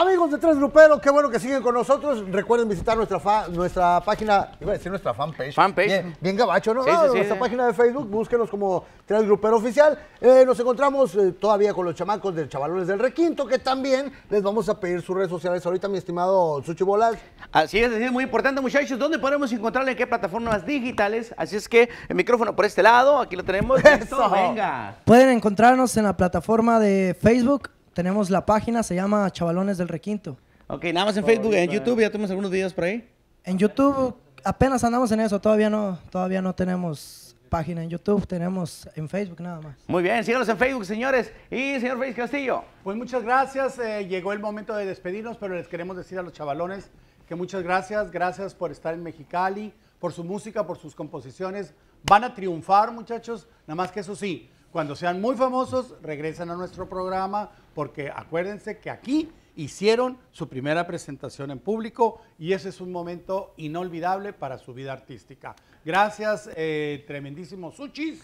Amigos de Tres Grupero, qué bueno que siguen con nosotros. Recuerden visitar nuestra fa, nuestra página, iba a decir nuestra fanpage. Fanpage. Bien, gabacho, ¿no? Ah, nuestra página de Facebook, búsquenos como Tres Grupero Oficial. Eh, nos encontramos eh, todavía con los chamacos de Chavalones del Requinto, que también les vamos a pedir sus redes sociales ahorita, mi estimado Suchi Bolas. Así es, es muy importante, muchachos. ¿Dónde podemos encontrarle en qué plataformas digitales? Así es que el micrófono por este lado, aquí lo tenemos. Eso. Venga. Pueden encontrarnos en la plataforma de Facebook tenemos la página, se llama Chavalones del Requinto. Ok, nada más en Facebook, en YouTube, ya tenemos algunos videos por ahí. En YouTube apenas andamos en eso, todavía no, todavía no tenemos página en YouTube, tenemos en Facebook nada más. Muy bien, síganos en Facebook, señores. Y señor Félix Castillo. Pues muchas gracias, eh, llegó el momento de despedirnos, pero les queremos decir a los chavalones que muchas gracias, gracias por estar en Mexicali, por su música, por sus composiciones. Van a triunfar, muchachos, nada más que eso sí, cuando sean muy famosos, regresan a nuestro programa porque acuérdense que aquí hicieron su primera presentación en público y ese es un momento inolvidable para su vida artística. Gracias, eh, tremendísimo Suchis.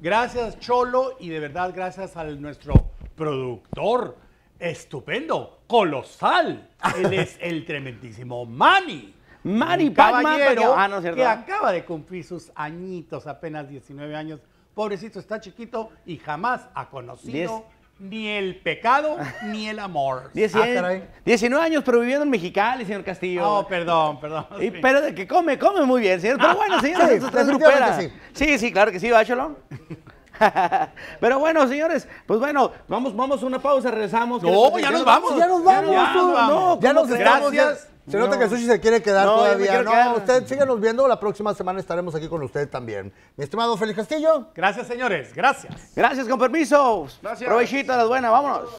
Gracias, Cholo. Y de verdad, gracias a nuestro productor estupendo, colosal. Él es el tremendísimo Manny. Manny Pacman, pero ah, que acaba de cumplir sus añitos, apenas 19 años pobrecito está chiquito y jamás ha conocido ni el pecado ni el amor. 19 ah, años, pero viviendo en Mexicali, señor Castillo. Oh, perdón, perdón. Y, pero de que come, come muy bien, señor. Pero bueno, señores, sí, es sí. sí, sí, claro que sí, báchalo. Pero bueno, señores, pues bueno, vamos, vamos a una pausa, regresamos. No, ya nos, vamos, ya nos vamos. Ya nos vamos. No, ya nos, vamos. gracias. Se nota que sushi se quiere quedar no, todavía. No, usted síganos viendo. La próxima semana estaremos aquí con usted también. Mi estimado Félix Castillo. Gracias, señores. Gracias. Gracias, con permiso. Gracias. Provechito las buenas. Vámonos.